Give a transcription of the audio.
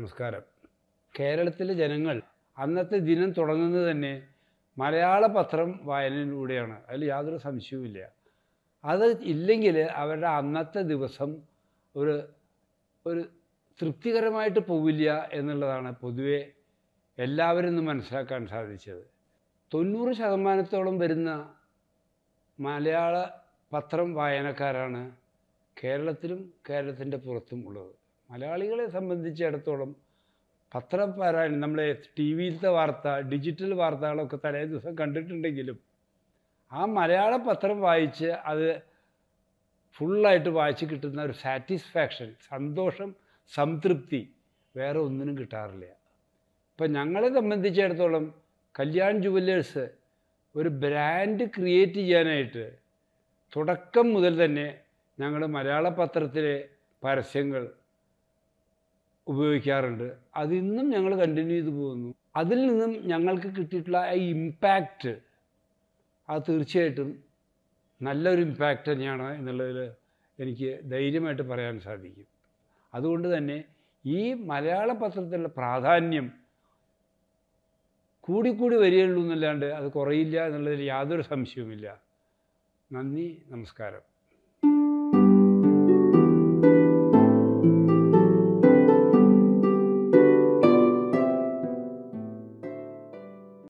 നമസ്കാരം കേരളത്തിലെ ജനങ്ങൾ അന്നത്തെ ദിനം തുടങ്ങുന്നത് തന്നെ മലയാള പത്രം വായനയിലൂടെയാണ് അതിൽ യാതൊരു സംശയവുമില്ല അത് ഇല്ലെങ്കിൽ അവരുടെ അന്നത്തെ ദിവസം ഒരു ഒരു തൃപ്തികരമായിട്ട് പോവില്ല എന്നുള്ളതാണ് പൊതുവെ എല്ലാവരും ഇന്ന് മനസ്സിലാക്കാൻ സാധിച്ചത് തൊണ്ണൂറ് ശതമാനത്തോളം വരുന്ന മലയാള പത്രം വായനക്കാരാണ് കേരളത്തിലും കേരളത്തിൻ്റെ പുറത്തും ഉള്ളത് മലയാളികളെ സംബന്ധിച്ചിടത്തോളം പത്രപാരായണം നമ്മളെ ടി വിയിലത്തെ വാർത്ത ഡിജിറ്റൽ വാർത്തകളൊക്കെ തലേ ദിവസം കണ്ടിട്ടുണ്ടെങ്കിലും ആ മലയാള പത്രം വായിച്ച് അത് ഫുള്ളായിട്ട് വായിച്ച് കിട്ടുന്ന ഒരു സാറ്റിസ്ഫാക്ഷൻ സന്തോഷം സംതൃപ്തി വേറെ ഒന്നിനും കിട്ടാറില്ല ഇപ്പം ഞങ്ങളെ സംബന്ധിച്ചിടത്തോളം കല്യാൺ ജുവല്ലേഴ്സ് ഒരു ബ്രാൻഡ് ക്രിയേറ്റ് ചെയ്യാനായിട്ട് തുടക്കം മുതൽ തന്നെ ഞങ്ങൾ മലയാള പത്രത്തിലെ പരസ്യങ്ങൾ ഉപയോഗിക്കാറുണ്ട് അതിന്നും ഞങ്ങൾ കണ്ടിന്യൂ ചെയ്തു പോകുന്നു അതിൽ നിന്നും ഞങ്ങൾക്ക് കിട്ടിയിട്ടുള്ള ആ ഇമ്പാക്റ്റ് അത് തീർച്ചയായിട്ടും നല്ലൊരു ഇമ്പാക്റ്റ് തന്നെയാണ് എന്നുള്ളതിൽ എനിക്ക് ധൈര്യമായിട്ട് പറയാൻ സാധിക്കും അതുകൊണ്ട് തന്നെ ഈ മലയാള പത്രത്തിലുള്ള പ്രാധാന്യം കൂടിക്കൂടി വരികയുള്ളൂ എന്നല്ലാണ്ട് അത് കുറയില്ല എന്നുള്ളതിൽ യാതൊരു സംശയവുമില്ല നന്ദി നമസ്കാരം